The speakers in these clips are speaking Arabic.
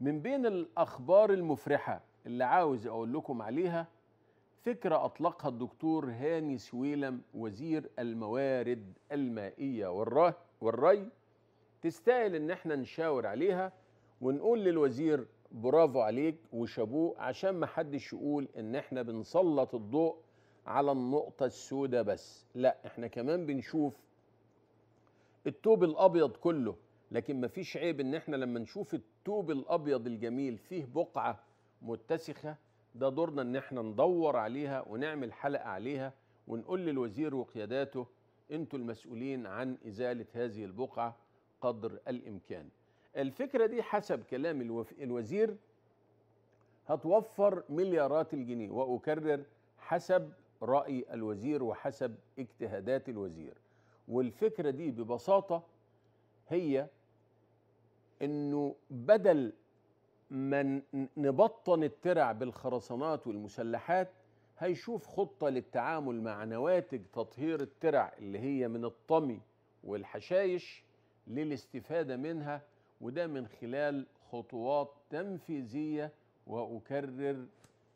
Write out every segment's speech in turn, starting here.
من بين الأخبار المفرحة اللي عاوز أقول لكم عليها فكرة أطلقها الدكتور هاني سويلم وزير الموارد المائية والري تستاهل إن احنا نشاور عليها ونقول للوزير برافو عليك وشابوه عشان ما حدش يقول إن احنا بنسلط الضوء على النقطة السوداء بس لا احنا كمان بنشوف التوب الأبيض كله لكن ما فيش عيب ان احنا لما نشوف التوب الابيض الجميل فيه بقعه متسخه ده دورنا ان احنا ندور عليها ونعمل حلقه عليها ونقول للوزير وقياداته انتوا المسؤولين عن ازاله هذه البقعه قدر الامكان. الفكره دي حسب كلام الوزير هتوفر مليارات الجنيه واكرر حسب راي الوزير وحسب اجتهادات الوزير. والفكره دي ببساطه هي انه بدل ما نبطن الترع بالخرسانات والمسلحات هيشوف خطه للتعامل مع نواتج تطهير الترع اللي هي من الطمي والحشايش للاستفاده منها وده من خلال خطوات تنفيذيه واكرر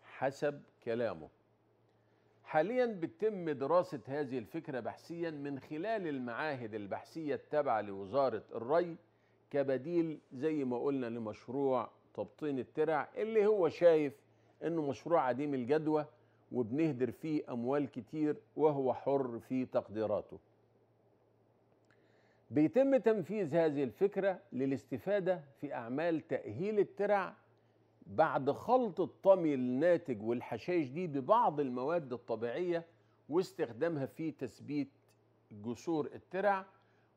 حسب كلامه حاليا بتتم دراسة هذه الفكرة بحثيا من خلال المعاهد البحثية التابعة لوزارة الري كبديل زي ما قلنا لمشروع تبطين الترع اللي هو شايف انه مشروع عديم الجدوى وبنهدر فيه اموال كتير وهو حر في تقديراته بيتم تنفيذ هذه الفكرة للاستفادة في أعمال تأهيل الترع بعد خلط الطمي الناتج والحشيش دي ببعض المواد الطبيعية واستخدامها في تثبيت جسور الترع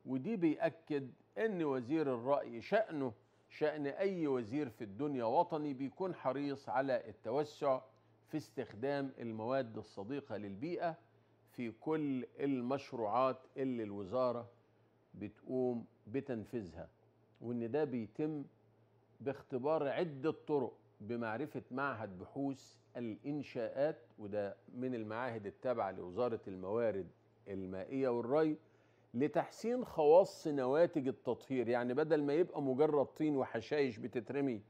ودي بيأكد أن وزير الرأي شأنه شأن أي وزير في الدنيا وطني بيكون حريص على التوسع في استخدام المواد الصديقة للبيئة في كل المشروعات اللي الوزارة بتقوم بتنفيذها وإن ده بيتم باختبار عدة طرق بمعرفة معهد بحوث الإنشاءات وده من المعاهد التابعة لوزارة الموارد المائية والري لتحسين خواص نواتج التطهير يعني بدل ما يبقى مجرد طين وحشايش بتترمي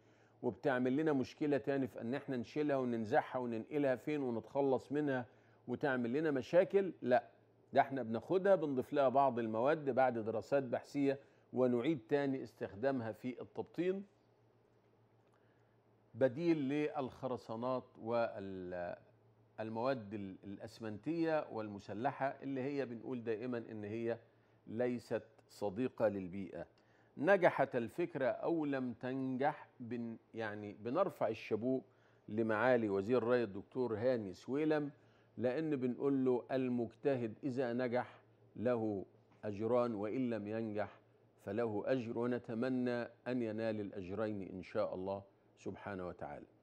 وبتعمل لنا مشكلة تاني في ان احنا نشيلها وننزعها وننقلها فين ونتخلص منها وتعمل لنا مشاكل لا ده احنا بناخدها بنضيف لها بعض المواد بعد دراسات بحثية ونعيد تاني استخدامها في التبطين بديل للخرسانات والمواد الأسمنتية والمسلحة اللي هي بنقول دائما إن هي ليست صديقة للبيئة نجحت الفكرة أو لم تنجح بن يعني بنرفع الشابوه لمعالي وزير الري الدكتور هاني سويلم لأن بنقول له المجتهد إذا نجح له أجران وإن لم ينجح فله أجر ونتمنى أن ينال الأجرين إن شاء الله سبحانه وتعالى